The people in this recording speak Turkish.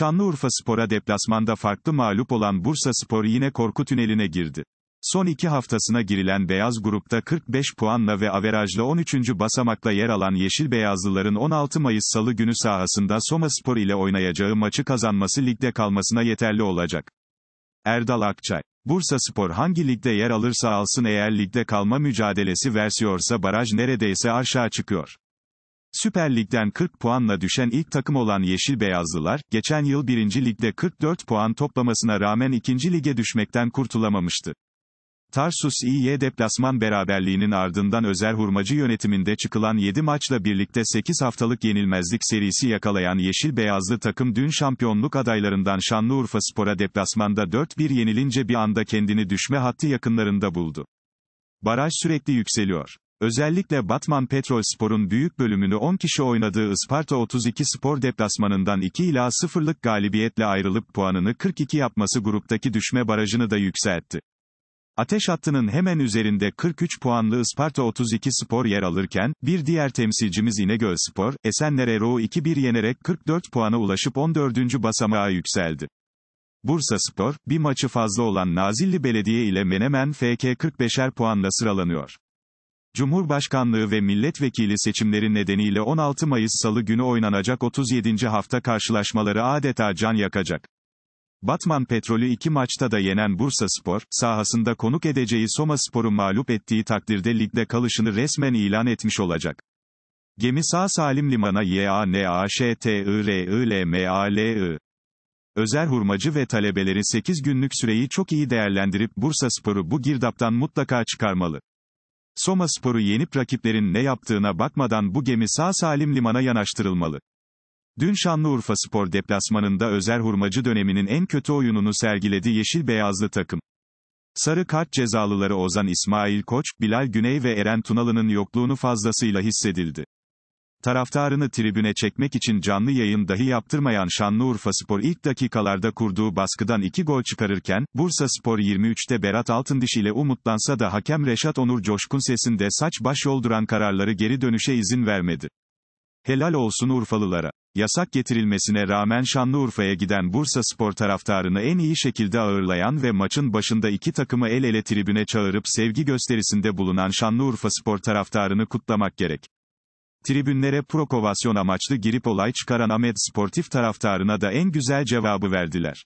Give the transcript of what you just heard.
Şanlıurfa Spor'a deplasmanda farklı mağlup olan Bursa Spor yine korku tüneline girdi. Son iki haftasına girilen beyaz grupta 45 puanla ve averajla 13. basamakla yer alan Yeşil Beyazlıların 16 Mayıs Salı günü sahasında Soma Spor ile oynayacağı maçı kazanması ligde kalmasına yeterli olacak. Erdal Akçay Bursa Spor hangi ligde yer alırsa alsın eğer ligde kalma mücadelesi versiyorsa baraj neredeyse aşağı çıkıyor. Süper Lig'den 40 puanla düşen ilk takım olan Yeşil Beyazlılar, geçen yıl 1. Lig'de 44 puan toplamasına rağmen 2. Lig'e düşmekten kurtulamamıştı. Tarsus İY deplasman beraberliğinin ardından Özer Hurmacı yönetiminde çıkılan 7 maçla birlikte 8 haftalık yenilmezlik serisi yakalayan Yeşil Beyazlı takım dün şampiyonluk adaylarından Şanlıurfa Spor'a deplasmanda 4-1 yenilince bir anda kendini düşme hattı yakınlarında buldu. Baraj sürekli yükseliyor. Özellikle Batman Petrol Spor'un büyük bölümünü 10 kişi oynadığı Isparta 32 spor deplasmanından 2 ila 0'lık galibiyetle ayrılıp puanını 42 yapması gruptaki düşme barajını da yükseltti. Ateş hattının hemen üzerinde 43 puanlı Isparta 32 Spor yer alırken, bir diğer temsilcimiz İnegöl Spor, Esenler Eroğu 2-1 yenerek 44 puana ulaşıp 14. basamağa yükseldi. Bursa Spor, bir maçı fazla olan Nazilli Belediye ile Menemen FK 45'er puanla sıralanıyor. Cumhurbaşkanlığı ve milletvekili seçimleri nedeniyle 16 Mayıs Salı günü oynanacak 37. hafta karşılaşmaları adeta can yakacak. Batman Petrolü iki maçta da yenen Bursa Spor, sahasında konuk edeceği Soma Spor'u mağlup ettiği takdirde ligde kalışını resmen ilan etmiş olacak. Gemi sağ salim limana YANAŞTIRILMALI. Özer Hurmacı ve talebeleri 8 günlük süreyi çok iyi değerlendirip Bursa Spor'u bu girdaptan mutlaka çıkarmalı. Soma Spor'u yenip rakiplerin ne yaptığına bakmadan bu gemi sağ salim limana yanaştırılmalı. Dün Şanlıurfa Spor deplasmanında Özer Hurmacı döneminin en kötü oyununu sergiledi yeşil beyazlı takım. Sarı kart cezalıları Ozan İsmail Koç, Bilal Güney ve Eren Tunalı'nın yokluğunu fazlasıyla hissedildi. Taraftarını tribüne çekmek için canlı yayın dahi yaptırmayan Şanlıurfa Spor ilk dakikalarda kurduğu baskıdan 2 gol çıkarırken, Bursa Spor 23'te Berat Altındiş ile umutlansa da hakem Reşat Onur Coşkun sesinde saç baş yolduran kararları geri dönüşe izin vermedi. Helal olsun Urfalılara. Yasak getirilmesine rağmen Şanlıurfa'ya giden Bursa Spor taraftarını en iyi şekilde ağırlayan ve maçın başında iki takımı el ele tribüne çağırıp sevgi gösterisinde bulunan Şanlıurfa Spor taraftarını kutlamak gerek. Tribünlere provokasyon amaçlı girip olay çıkaran Ahmet sportif taraftarına da en güzel cevabı verdiler.